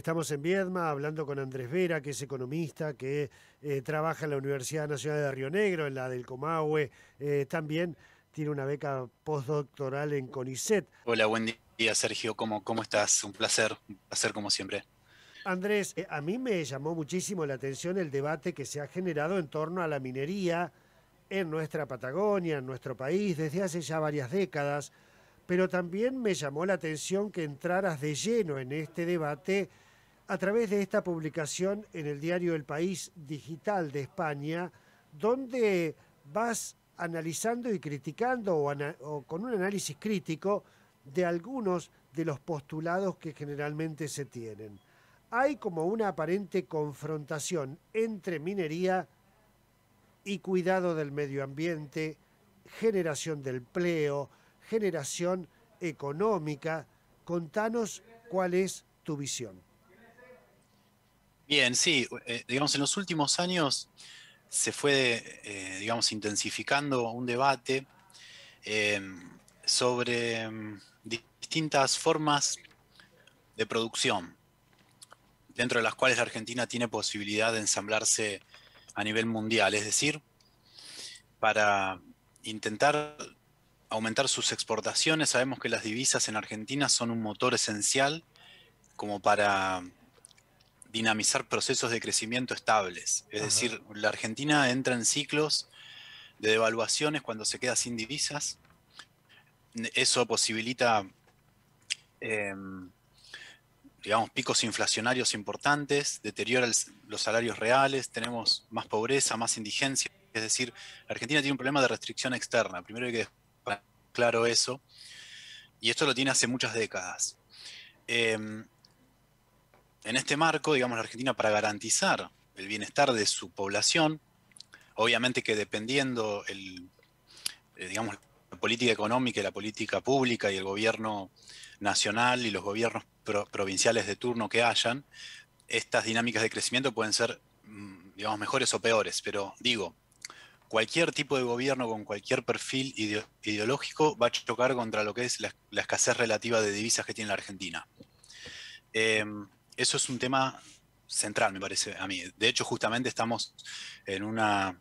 Estamos en Viedma hablando con Andrés Vera, que es economista, que eh, trabaja en la Universidad Nacional de Río Negro, en la del Comahue, eh, también tiene una beca postdoctoral en CONICET. Hola, buen día Sergio, ¿cómo, cómo estás? Un placer, un placer como siempre. Andrés, eh, a mí me llamó muchísimo la atención el debate que se ha generado en torno a la minería en nuestra Patagonia, en nuestro país, desde hace ya varias décadas, pero también me llamó la atención que entraras de lleno en este debate a través de esta publicación en el diario El País Digital de España, donde vas analizando y criticando o, con un análisis crítico de algunos de los postulados que generalmente se tienen. Hay como una aparente confrontación entre minería y cuidado del medio ambiente, generación del empleo, generación económica. Contanos cuál es tu visión. Bien, sí, eh, digamos, en los últimos años se fue, eh, digamos, intensificando un debate em, sobre em, distintas formas de producción, dentro de las cuales Argentina tiene posibilidad de ensamblarse a nivel mundial, es decir, para intentar aumentar sus exportaciones, sabemos que las divisas en Argentina son un motor esencial como para dinamizar procesos de crecimiento estables. Es decir, la Argentina entra en ciclos de devaluaciones cuando se queda sin divisas. Eso posibilita, em, digamos, picos inflacionarios importantes, deteriora los salarios reales, tenemos más pobreza, más indigencia. Es decir, la Argentina tiene un problema de restricción externa. Primero hay que dejar claro eso. Y esto lo tiene hace muchas décadas. Eh, en este marco, digamos, la Argentina para garantizar el bienestar de su población, obviamente que dependiendo el, eh, digamos, la política económica y la política pública y el gobierno nacional y los gobiernos provinciales de turno que hayan, estas dinámicas de crecimiento pueden ser, mm, digamos, mejores o peores, pero digo, cualquier tipo de gobierno con cualquier perfil ideológico va a chocar contra lo que es la, escasez relativa de divisas que tiene la Argentina. Eh, eso es un tema central, me parece a mí. De hecho, justamente estamos en una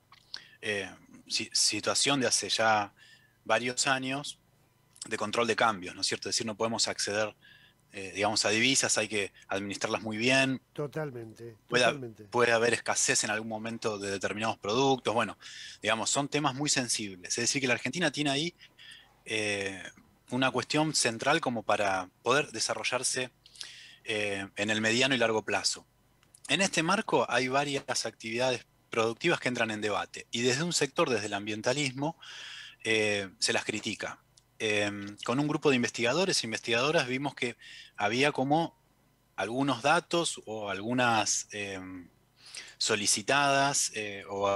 eh, situación de hace ya varios años de control de cambios, ¿no es cierto? Es decir, no podemos acceder, eh, digamos, a divisas, hay que administrarlas muy bien. Totalmente. Puede, haber escasez en algún momento de determinados productos. Bueno, digamos, son temas muy sensibles. Es decir, que la Argentina tiene ahí eh, una cuestión central como para poder desarrollarse eh, en el mediano y largo plazo. En este marco hay varias actividades productivas que entran en debate y desde un sector, desde el ambientalismo, eh, se las critica. Em, con un grupo de investigadores e investigadoras vimos que había como algunos datos o algunas em, solicitadas eh, o,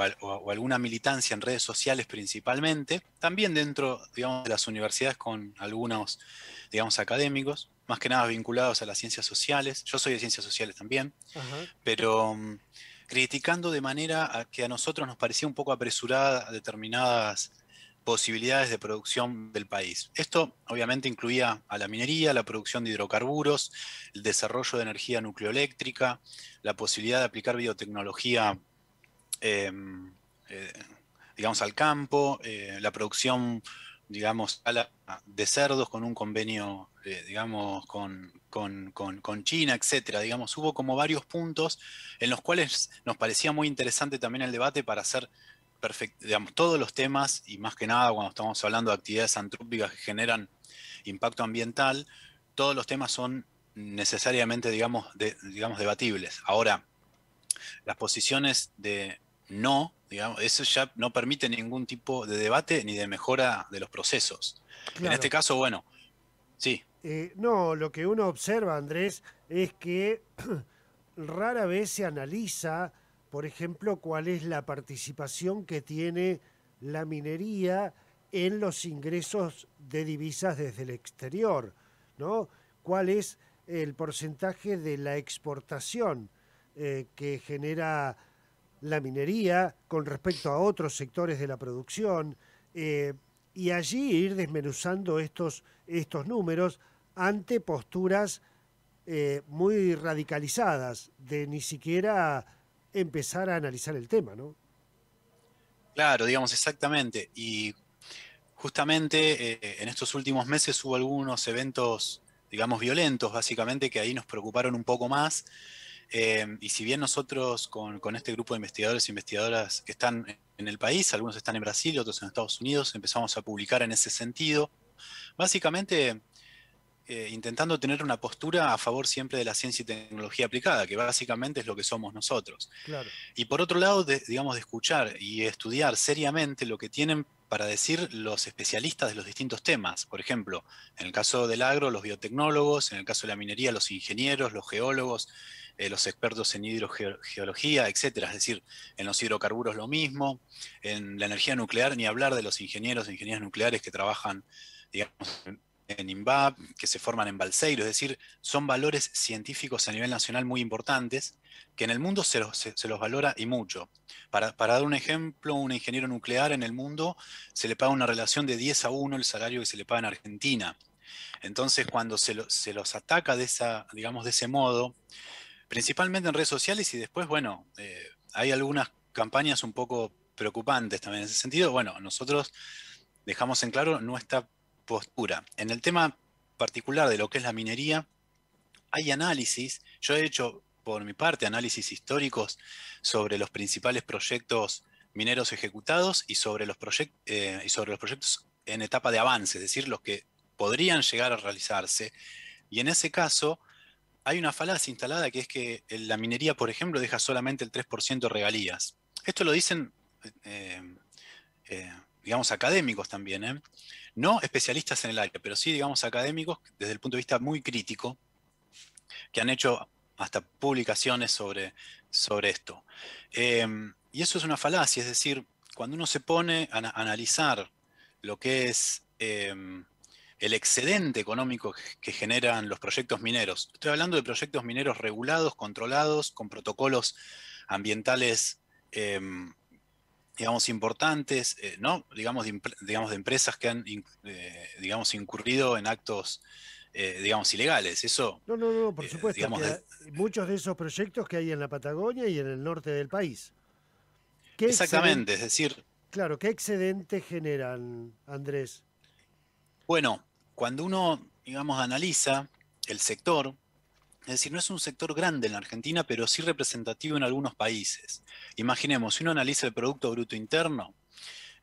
alguna militancia en redes sociales principalmente, también dentro de las universidades con algunos digamos, académicos, más que nada vinculados a las ciencias sociales. Yo soy de ciencias sociales también, pero mm, criticando de manera que a nosotros nos parecía un poco apresurada determinadas posibilidades de producción del país. Esto obviamente incluía a la minería, la producción de hidrocarburos, el desarrollo de energía nucleoeléctrica, la posibilidad de aplicar biotecnología, em, eh, digamos, al campo, eh, la producción digamos, sala de cerdos con un convenio, eh, digamos, con, China, etcétera. Digamos, hubo como varios puntos en los cuales nos parecía muy interesante también el debate para hacer digamos, todos los temas, y más que nada cuando estamos hablando de actividades antrópicas que generan impacto ambiental, todos los temas son necesariamente, digamos, digamos debatibles. Ahora, las posiciones de no, digamos, eso ya no permite ningún tipo de debate ni de mejora de los procesos. En este caso, bueno, sí. Eh, no, lo que uno observa, Andrés, es que rara vez se analiza, por ejemplo, cuál es la participación que tiene la minería en los ingresos de divisas desde el exterior, ¿no? ¿Cuál es el porcentaje de la exportación eh, que genera la minería con respecto a otros sectores de la producción eh, y allí ir desmenuzando estos, estos números ante posturas eh, muy radicalizadas de ni siquiera empezar a analizar el tema, ¿no? Claro, digamos, exactamente. Y justamente eh, en estos últimos meses hubo algunos eventos, digamos, violentos, básicamente, que ahí nos preocuparon un poco más. Em, y si bien nosotros con, este grupo de investigadores e investigadoras que están en el país, algunos están en Brasil, otros en Estados Unidos, empezamos a publicar en ese sentido, básicamente eh, intentando tener una postura a favor siempre de la ciencia y tecnología aplicada, que básicamente es lo que somos nosotros. Y por otro lado, digamos, de escuchar y estudiar seriamente lo que tienen para decir los especialistas de los distintos temas. Por ejemplo, en el caso del agro, los biotecnólogos, en el caso de la minería, los ingenieros, los geólogos, eh, los expertos en hidrogeología, etcétera. Es decir, en los hidrocarburos lo mismo, en la energía nuclear, ni hablar de los ingenieros e ingenieras nucleares que trabajan, en INVAP, que se forman en Balseiro, es decir, son valores científicos a nivel nacional muy importantes, que en el mundo se los, valora y mucho. Para, dar un ejemplo, un ingeniero nuclear en el mundo se le paga una relación de 10 a 1 el salario que se le paga en Argentina. Entonces, cuando se, los ataca de, esa, digamos, de ese modo, principalmente en redes sociales y después, bueno, eh, hay algunas campañas un poco preocupantes también en ese sentido. Bueno, nosotros dejamos en claro nuestra postura. En el tema particular de lo que es la minería, hay análisis, yo he hecho por mi parte análisis históricos sobre los principales proyectos mineros ejecutados y sobre los, eh, y sobre los proyectos en etapa de avance, es decir, los que podrían llegar a realizarse. Y en ese caso, hay una falacia instalada que es que eh, la minería, por ejemplo, deja solamente el 3% de regalías. Esto lo dicen, eh, eh, digamos, académicos también, no especialistas en el área, pero sí, digamos, académicos desde el punto de vista muy crítico, que han hecho hasta publicaciones sobre, sobre esto. y eso es una falacia, es decir, cuando uno se pone a analizar lo que es el excedente económico que generan los proyectos mineros. Estoy hablando de proyectos mineros regulados, controlados, con protocolos ambientales, em, digamos, importantes, eh, ¿no? Digamos de, digamos, de empresas que han, eh, digamos, incurrido en actos, eh, digamos, ilegales. Eso, no, no, no, por supuesto. Muchos de esos proyectos que hay en la Patagonia y en el norte del país. Exactamente, es decir... Claro, ¿qué excedente generan, Andrés? Bueno, cuando uno, digamos, analiza el sector, es decir, no es un sector grande en la Argentina, pero sí representativo en algunos países. Imaginemos, si uno analiza el Producto Bruto Interno,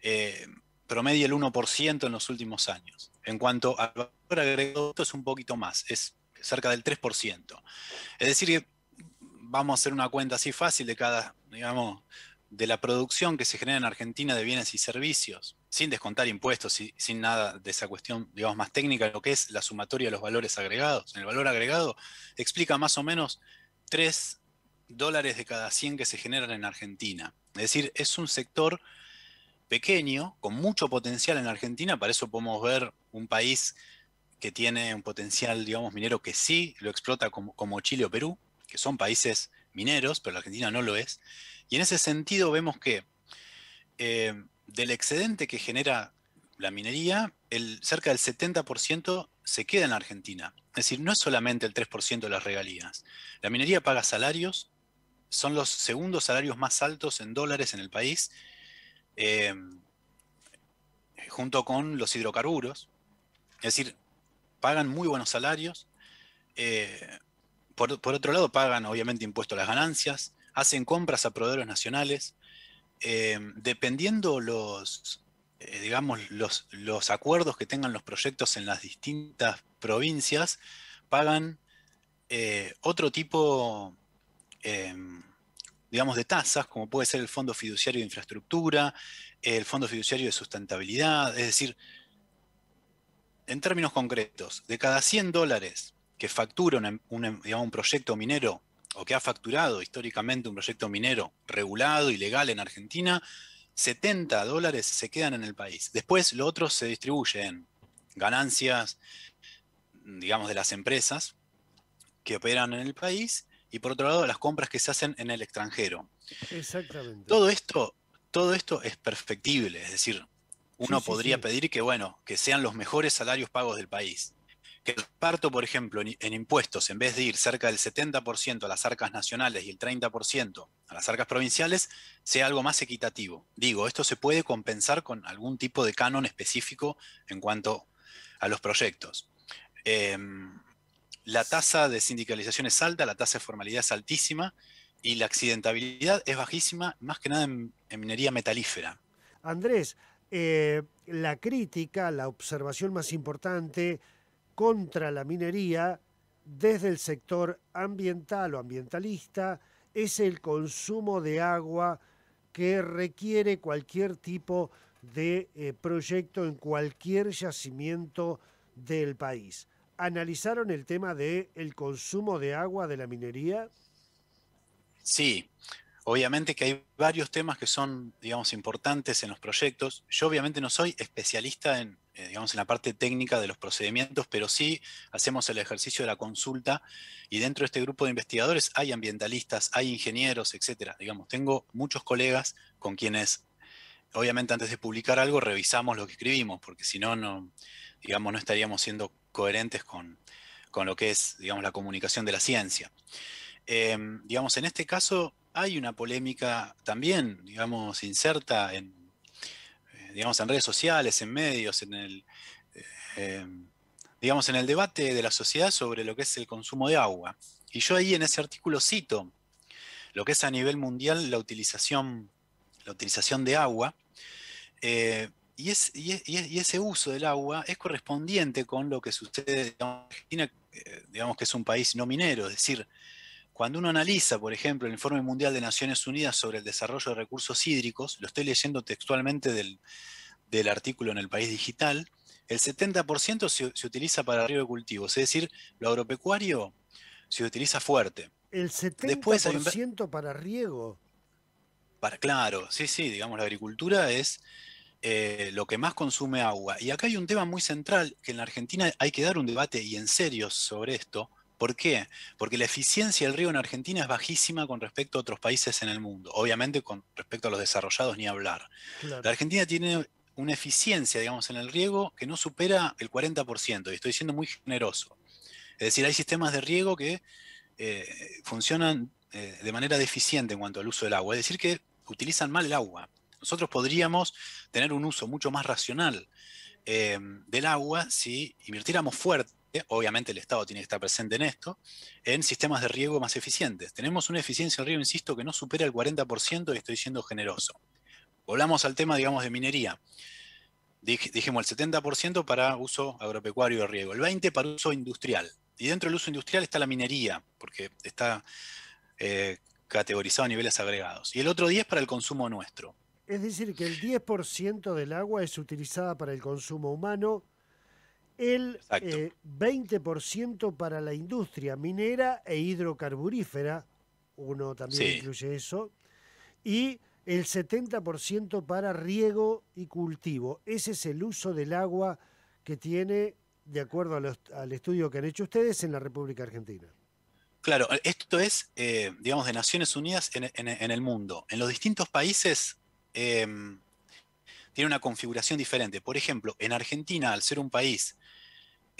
eh, promedia el 1% en los últimos años. En cuanto al valor agregado, es un poquito más, es cerca del 3%. Es decir, vamos a hacer una cuenta así fácil de cada, digamos, de la producción que se genera en Argentina de bienes y servicios sin descontar impuestos y sin nada de esa cuestión, digamos, más técnica, lo que es la sumatoria de los valores agregados. En el valor agregado explica más o menos 3 dólares de cada 100 que se generan en Argentina. Es decir, es un sector pequeño, con mucho potencial en Argentina, para eso podemos ver un país que tiene un potencial, digamos, minero que sí lo explota como, Chile o Perú, que son países mineros, pero la Argentina no lo es. Y en ese sentido vemos que eh, del excedente que genera la minería, el, cerca del 70% se queda en Argentina. Es decir, no es solamente el 3% de las regalías. La minería paga salarios, son los segundos salarios más altos en dólares en el país, eh, junto con los hidrocarburos. Es decir, pagan muy buenos salarios. Eh, por, por otro lado, pagan obviamente impuestos a las ganancias, hacen compras a proveedores nacionales, eh, dependiendo los, eh, digamos, los, acuerdos que tengan los proyectos en las distintas provincias, pagan eh, otro tipo, digamos, de tasas, como puede ser el Fondo Fiduciario de Infraestructura, el Fondo Fiduciario de Sustentabilidad, es decir, en términos concretos, de cada 100 dólares que factura un proyecto minero o que ha facturado históricamente un proyecto minero regulado y legal en Argentina, 70 dólares se quedan en el país. Después lo otro se distribuye en ganancias, digamos, de las empresas que operan en el país y por otro lado las compras que se hacen en el extranjero. Exactamente. Todo esto, todo esto es perfectible, es decir, uno podría pedir que, bueno, que sean los mejores salarios pagos del país que el parto, por ejemplo, en, impuestos, en vez de ir cerca del 70% a las arcas nacionales y el 30% a las arcas provinciales, sea algo más equitativo. Digo, esto se puede compensar con algún tipo de canon específico en cuanto a los proyectos. Em, la tasa de sindicalización es alta, la tasa de formalidad es altísima y la accidentabilidad es bajísima, más que nada en, minería metalífera. Andrés, eh, la crítica, la observación más importante contra la minería desde el sector ambiental o ambientalista es el consumo de agua que requiere cualquier tipo de eh, proyecto en cualquier yacimiento del país. ¿Analizaron el tema del el consumo de agua de la minería? Sí, obviamente que hay varios temas que son, digamos, importantes en los proyectos. Yo obviamente no soy especialista en, eh, digamos, en la parte técnica de los procedimientos, pero sí hacemos el ejercicio de la consulta y dentro de este grupo de investigadores hay ambientalistas, hay ingenieros, etcétera. Digamos, tengo muchos colegas con quienes, obviamente, antes de publicar algo revisamos lo que escribimos, porque si no, no, digamos, no estaríamos siendo coherentes con, lo que es, digamos, la comunicación de la ciencia. Em, digamos, en este caso hay una polémica también, digamos, inserta en, eh, digamos, en redes sociales, en medios, en el, eh, em, digamos, en el debate de la sociedad sobre lo que es el consumo de agua. Y yo ahí en ese artículo cito lo que es a nivel mundial la utilización, la utilización de agua. Eh, y, y, y, ese uso del agua es correspondiente con lo que sucede en Argentina, digamos que es un país no minero, es decir, cuando uno analiza, por ejemplo, el informe mundial de Naciones Unidas sobre el desarrollo de recursos hídricos, lo estoy leyendo textualmente del, artículo en el país digital, el 70% se, utiliza para riego de cultivos, es decir, lo agropecuario se utiliza fuerte. El 70% para riego. Para, claro, sí, sí, digamos, la agricultura es eh, lo que más consume agua. Y acá hay un tema muy central que en la Argentina hay que dar un debate y en serio sobre esto, ¿Por qué? Porque la eficiencia del riego en Argentina es bajísima con respecto a otros países en el mundo. Obviamente con respecto a los desarrollados ni hablar. La Argentina tiene una eficiencia, digamos, en el riego que no supera el 40%, y estoy siendo muy generoso. Es decir, hay sistemas de riego que eh, funcionan eh, de manera deficiente en cuanto al uso del agua, es decir, que utilizan mal el agua. Nosotros podríamos tener un uso mucho más racional eh, del agua si invirtiéramos fuerte obviamente el Estado tiene que estar presente en esto, en sistemas de riego más eficientes. Tenemos una eficiencia en riego, insisto, que no supera el 40% y estoy siendo generoso. Volvamos al tema, digamos, de minería. dijimos el 70% para uso agropecuario de riego, el 20% para uso industrial. Y dentro del uso industrial está la minería, porque está eh, categorizado a niveles agregados. Y el otro 10% para el consumo nuestro. Es decir, que el 10% del agua es utilizada para el consumo humano, el 20% eh, para la industria minera e hidrocarburífera, uno también incluye eso, y el 70% para riego y cultivo. Ese es el uso del agua que tiene, de acuerdo al estudio que han hecho ustedes, en la República Argentina. Claro, esto es, eh, digamos, de Naciones Unidas en, el mundo. En los distintos países em, tiene una configuración diferente. Por ejemplo, en Argentina, al ser un país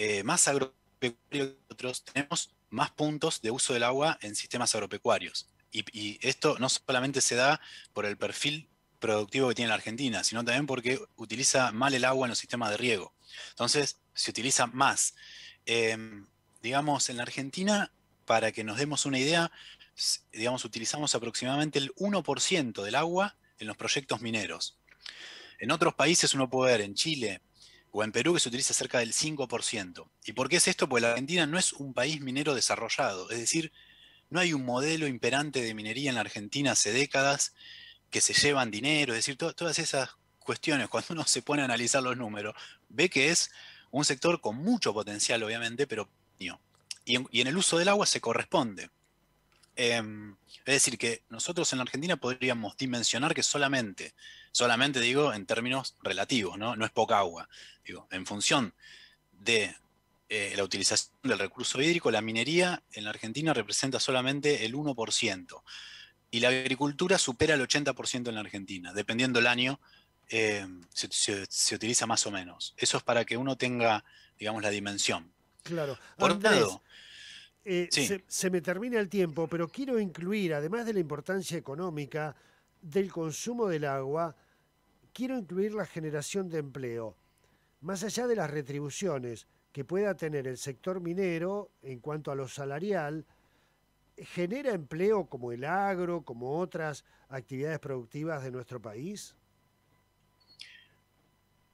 eh, más agropecuarios tenemos más puntos de uso del agua en sistemas agropecuarios. Y, esto no solamente se da por el perfil productivo que tiene la Argentina, sino también porque utiliza mal el agua en los sistemas de riego. Entonces, se utiliza más. Eh, digamos, en la Argentina, para que nos demos una idea, digamos, utilizamos aproximadamente el 1% del agua en los proyectos mineros. En otros países uno puede ver, en Chile, o en Perú que se utiliza cerca del 5%. ¿Y por qué es esto? Porque la Argentina no es un país minero desarrollado, es decir, no hay un modelo imperante de minería en la Argentina hace décadas que se llevan dinero, es decir, todas esas cuestiones, cuando uno se pone a analizar los números, ve que es un sector con mucho potencial, obviamente, pero y, en, el uso del agua se corresponde. Em, es decir, que nosotros en la Argentina podríamos dimensionar que solamente Solamente digo en términos relativos, no, no es poca agua. Digo, en función de eh, la utilización del recurso hídrico, la minería en la Argentina representa solamente el 1%. Y la agricultura supera el 80% en la Argentina, dependiendo el año eh, se, utiliza más o menos. Eso es para que uno tenga, digamos, la dimensión. Claro. Por Andrés, eh, se, me termina el tiempo, pero quiero incluir, además de la importancia económica, del consumo del agua, quiero incluir la generación de empleo. Más allá de las retribuciones que pueda tener el sector minero en cuanto a lo salarial, genera empleo como el agro, como otras actividades productivas de nuestro país?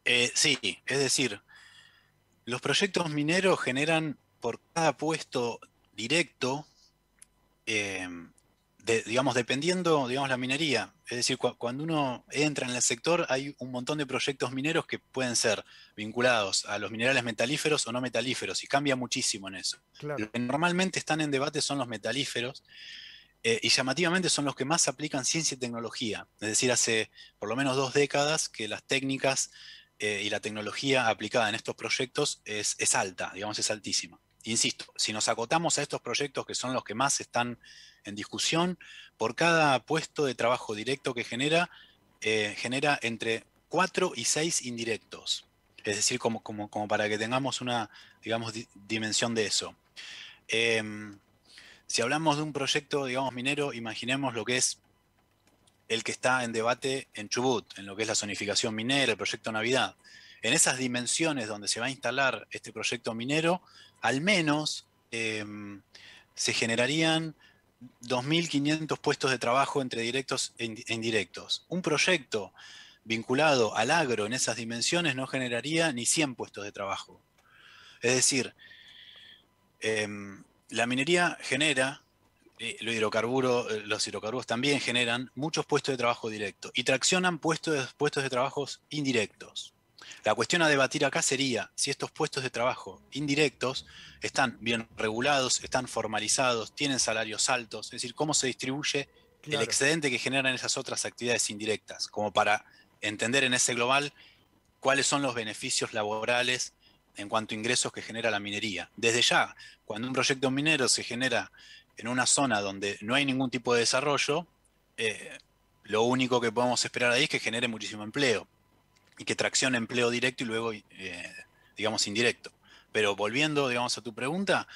Eh, sí, es decir, los proyectos mineros generan por cada puesto directo eh, digamos, dependiendo, digamos, la minería. Es decir, cuando uno entra en el sector hay un montón de proyectos mineros que pueden ser vinculados a los minerales metalíferos o no metalíferos y cambia muchísimo en eso. Lo que normalmente están en debate son los metalíferos eh, y llamativamente son los que más aplican ciencia y tecnología. Es decir, hace por lo menos dos décadas que las técnicas eh, y la tecnología aplicada en estos proyectos es, es alta, digamos, es altísima. Insisto, si nos acotamos a estos proyectos que son los que más están en discusión, por cada puesto de trabajo directo que genera, eh, genera entre cuatro y seis indirectos. Es decir, como, como, para que tengamos una, digamos, dimensión de eso. Em, si hablamos de un proyecto, digamos, minero, imaginemos lo que es el que está en debate en Chubut, en lo que es la zonificación minera, el proyecto Navidad. En esas dimensiones donde se va a instalar este proyecto minero, al menos em, se generarían 2.500 puestos de trabajo entre directos e, e indirectos. Un proyecto vinculado al agro en esas dimensiones no generaría ni 100 puestos de trabajo. Es decir, em, la minería genera, eh, los, hidrocarburos, eh, los hidrocarburos también generan muchos puestos de trabajo directos y traccionan puestos, puestos de trabajo indirectos. La cuestión a debatir acá sería si estos puestos de trabajo indirectos están bien regulados, están formalizados, tienen salarios altos, es decir, cómo se distribuye el excedente que generan esas otras actividades indirectas, como para entender en ese global cuáles son los beneficios laborales en cuanto a ingresos que genera la minería. Desde ya, cuando un proyecto minero se genera en una zona donde no hay ningún tipo de desarrollo, eh, lo único que podemos esperar ahí es que genere muchísimo empleo y que tracciona empleo directo y luego, eh, digamos, indirecto. Pero volviendo, digamos, a tu pregunta,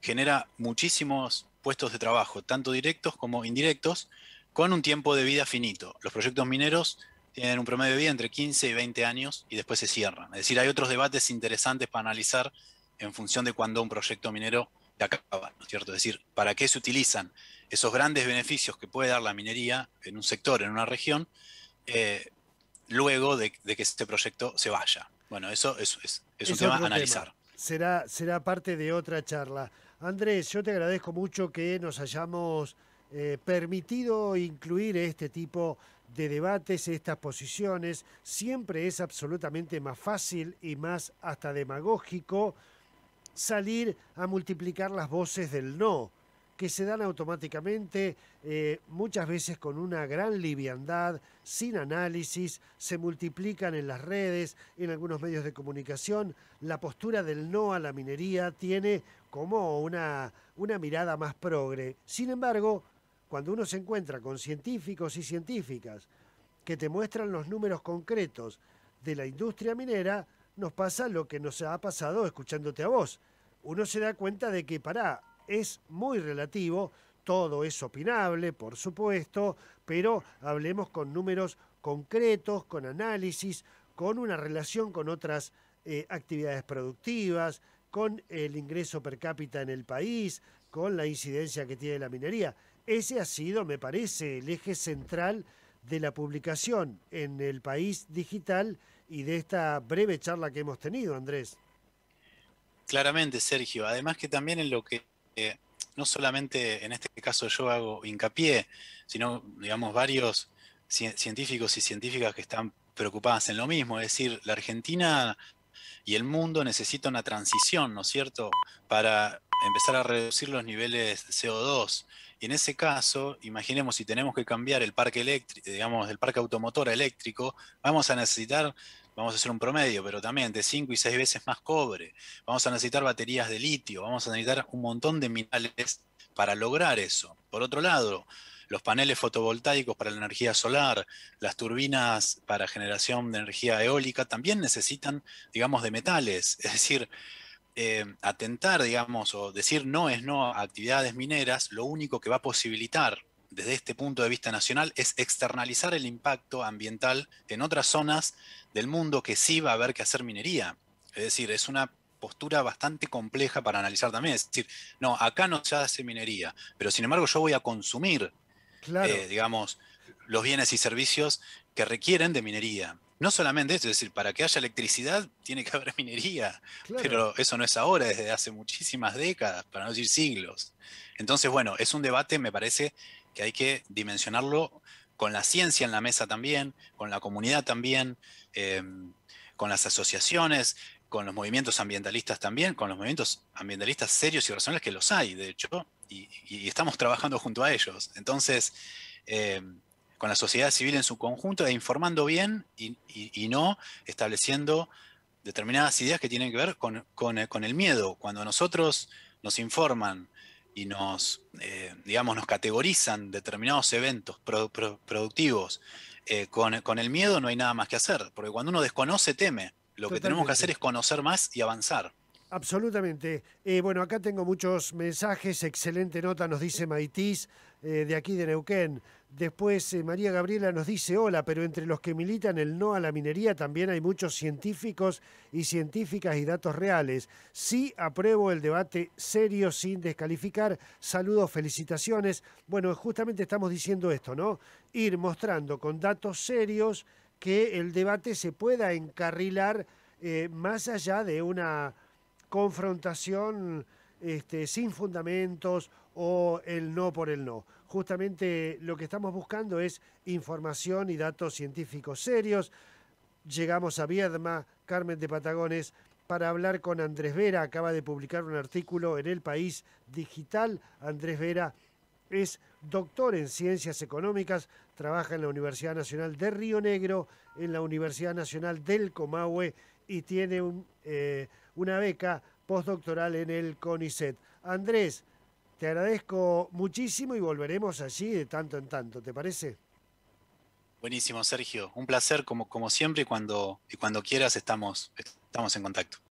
genera muchísimos puestos de trabajo, tanto directos como indirectos, con un tiempo de vida finito. Los proyectos mineros tienen un promedio de vida entre 15 y 20 años y después se cierran. Es decir, hay otros debates interesantes para analizar en función de cuándo un proyecto minero acaba, ¿no es cierto? Es decir, ¿para qué se utilizan esos grandes beneficios que puede dar la minería en un sector, en una región, eh, luego de, que este proyecto se vaya. Bueno, eso es, un tema a analizar. Será, será parte de otra charla. Andrés, yo te agradezco mucho que nos hayamos eh, permitido incluir este tipo de debates, estas posiciones. Siempre es absolutamente más fácil y más hasta demagógico salir a multiplicar las voces del no que se dan automáticamente, eh, muchas veces con una gran liviandad, sin análisis, se multiplican en las redes, en algunos medios de comunicación. La postura del no a la minería tiene como una, una mirada más progre. Sin embargo, cuando uno se encuentra con científicos y científicas que te muestran los números concretos de la industria minera, nos pasa lo que nos ha pasado escuchándote a vos. Uno se da cuenta de que, para es muy relativo, todo es opinable, por supuesto, pero hablemos con números concretos, con análisis, con una relación con otras eh, actividades productivas, con el ingreso per cápita en el país, con la incidencia que tiene la minería. Ese ha sido, me parece, el eje central de la publicación en el país digital y de esta breve charla que hemos tenido, Andrés. Claramente, Sergio. Además que también en lo que eh, no solamente en este caso yo hago hincapié, sino, digamos, varios científicos y científicas que están preocupadas en lo mismo, es decir, la Argentina y el mundo necesitan una transición, ¿no es cierto?, para empezar a reducir los niveles de CO2. Y en ese caso, imaginemos si tenemos que cambiar el parque eléctrico, digamos, el parque automotor eléctrico, vamos a necesitar vamos a hacer un promedio, pero también de 5 y 6 veces más cobre, vamos a necesitar baterías de litio, vamos a necesitar un montón de minerales para lograr eso. Por otro lado, los paneles fotovoltaicos para la energía solar, las turbinas para generación de energía eólica, también necesitan, digamos, de metales. Es decir, eh, atentar, digamos, o decir no es no a actividades mineras, lo único que va a posibilitar desde este punto de vista nacional es externalizar el impacto ambiental en otras zonas del mundo que sí va a haber que hacer minería. Es decir, es una postura bastante compleja para analizar también. Es decir, no, acá no se hace minería, pero sin embargo yo voy a consumir, eh, digamos, los bienes y servicios que requieren de minería. No solamente eso, es decir, para que haya electricidad tiene que haber minería, pero eso no es ahora, desde hace muchísimas décadas, para no decir siglos. Entonces, bueno, es un debate, me parece, que hay que dimensionarlo con la ciencia en la mesa también, con la comunidad también, em, con las asociaciones, con los movimientos ambientalistas también, con los movimientos ambientalistas serios y razonables que los hay, de hecho, y, estamos trabajando junto a ellos. Entonces, em, con la sociedad civil en su conjunto e informando bien y, no estableciendo determinadas ideas que tienen que ver con, con, el miedo. Cuando nosotros nos informan y nos, eh, digamos, nos categorizan determinados eventos productivos. Eh, con, el miedo no hay nada más que hacer, porque cuando uno desconoce teme. Lo que tenemos que hacer es conocer más y avanzar. Absolutamente. Eh, bueno, acá tengo muchos mensajes. Excelente nota, nos dice Maitís, eh, de aquí de Neuquén. Después eh, María Gabriela nos dice, hola, pero entre los que militan el no a la minería también hay muchos científicos y científicas y datos reales. Sí apruebo el debate serio sin descalificar. Saludos, felicitaciones. Bueno, justamente estamos diciendo esto, ¿no? Ir mostrando con datos serios que el debate se pueda encarrilar más allá de una confrontación este, sin fundamentos o el no por el no. Justamente lo que estamos buscando es información y datos científicos serios. Llegamos a Viedma, Carmen de Patagones, para hablar con Andrés Vera. Acaba de publicar un artículo en El País Digital. Andrés Vera es doctor en ciencias económicas, trabaja en la Universidad Nacional de Río Negro, en la Universidad Nacional del Comahue y tiene un... Eh, una beca postdoctoral en el CONICET. Andrés, te agradezco muchísimo y volveremos allí de tanto en tanto, ¿te parece? Buenísimo, Sergio. Un placer, como, como siempre, y cuando, y cuando quieras estamos, estamos en contacto.